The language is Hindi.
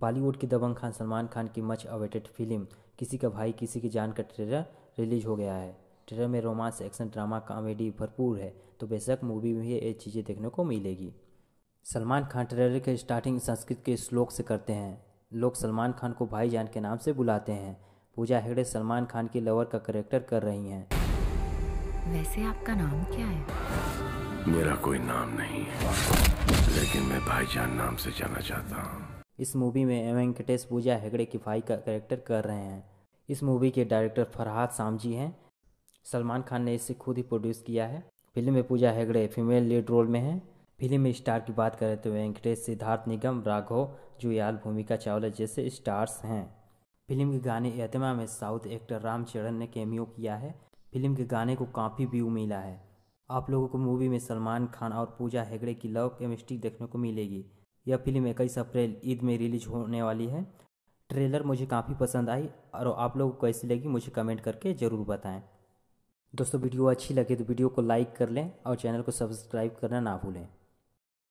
बॉलीवुड की दबंग खान सलमान खान की मच अवेटेड फिल्म किसी का भाई किसी की जान का ट्रेलर रिलीज हो गया है ट्रेलर में रोमांस एक्शन ड्रामा कॉमेडी भरपूर है तो बेशक मूवी में ये चीज़ें देखने को मिलेगी सलमान खान ट्रेलर के स्टार्टिंग संस्कृत के श्लोक से करते हैं लोग सलमान खान को भाई जान के नाम से बुलाते हैं पूजा हेगड़े सलमान खान की लवर का करेक्टर कर रही हैं वैसे आपका नाम क्या है मेरा कोई नाम नहीं है लेकिन मैं भाईजान नाम से जाना चाहता हूँ इस मूवी में वेंकटेश पूजा हेगड़े की भाई का कैरेक्टर कर रहे हैं इस मूवी के डायरेक्टर फरहाद सामजी हैं सलमान खान ने इसे खुद ही प्रोड्यूस किया है फिल्म में Pooja Hegde female lead role में हैं फिल्म में स्टार की बात करें तो वेंकटेश सिद्धार्थ निगम राघव जुयाल भूमिका चावला जैसे स्टार्स हैं फिल्म के गाने एतमा में साउथ एक्टर रामचरण ने कैमियो किया है फिल्म के गाने को काफ़ी व्यू मिला है आप लोगों को मूवी में सलमान खान और पूजा हेगड़े की लव केमिस्ट्री देखने को मिलेगी यह फिल्म इक्कीस अप्रैल ईद में रिलीज होने वाली है ट्रेलर मुझे काफ़ी पसंद आई और आप लोगों को कैसी लगी मुझे कमेंट करके ज़रूर बताएं दोस्तों वीडियो अच्छी लगे तो वीडियो को लाइक कर लें और चैनल को सब्सक्राइब करना ना भूलें